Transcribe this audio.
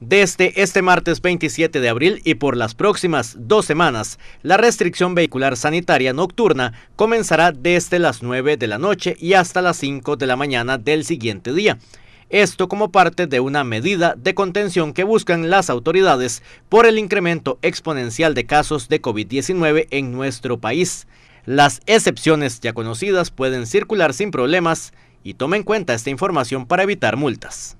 Desde este martes 27 de abril y por las próximas dos semanas, la restricción vehicular sanitaria nocturna comenzará desde las 9 de la noche y hasta las 5 de la mañana del siguiente día. Esto como parte de una medida de contención que buscan las autoridades por el incremento exponencial de casos de COVID-19 en nuestro país. Las excepciones ya conocidas pueden circular sin problemas y tome en cuenta esta información para evitar multas.